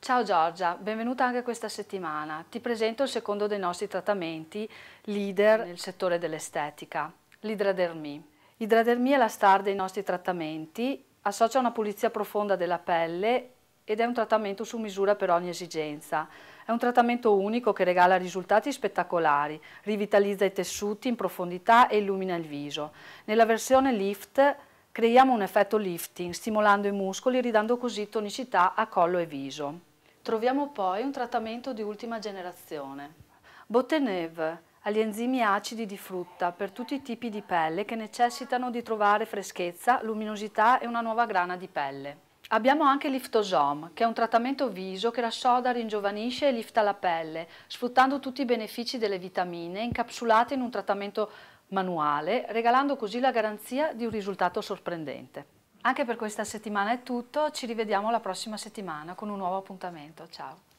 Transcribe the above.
Ciao Giorgia, benvenuta anche questa settimana. Ti presento il secondo dei nostri trattamenti leader nel settore dell'estetica, l'idradermia. Idradermia è la star dei nostri trattamenti, associa una pulizia profonda della pelle ed è un trattamento su misura per ogni esigenza. È un trattamento unico che regala risultati spettacolari, rivitalizza i tessuti in profondità e illumina il viso. Nella versione lift creiamo un effetto lifting, stimolando i muscoli e ridando così tonicità a collo e viso. Troviamo poi un trattamento di ultima generazione. Boteneve agli enzimi acidi di frutta per tutti i tipi di pelle che necessitano di trovare freschezza, luminosità e una nuova grana di pelle. Abbiamo anche l'Iftosome, che è un trattamento viso che rassoda, ringiovanisce e lifta la pelle, sfruttando tutti i benefici delle vitamine incapsulate in un trattamento manuale, regalando così la garanzia di un risultato sorprendente. Anche per questa settimana è tutto, ci rivediamo la prossima settimana con un nuovo appuntamento. Ciao!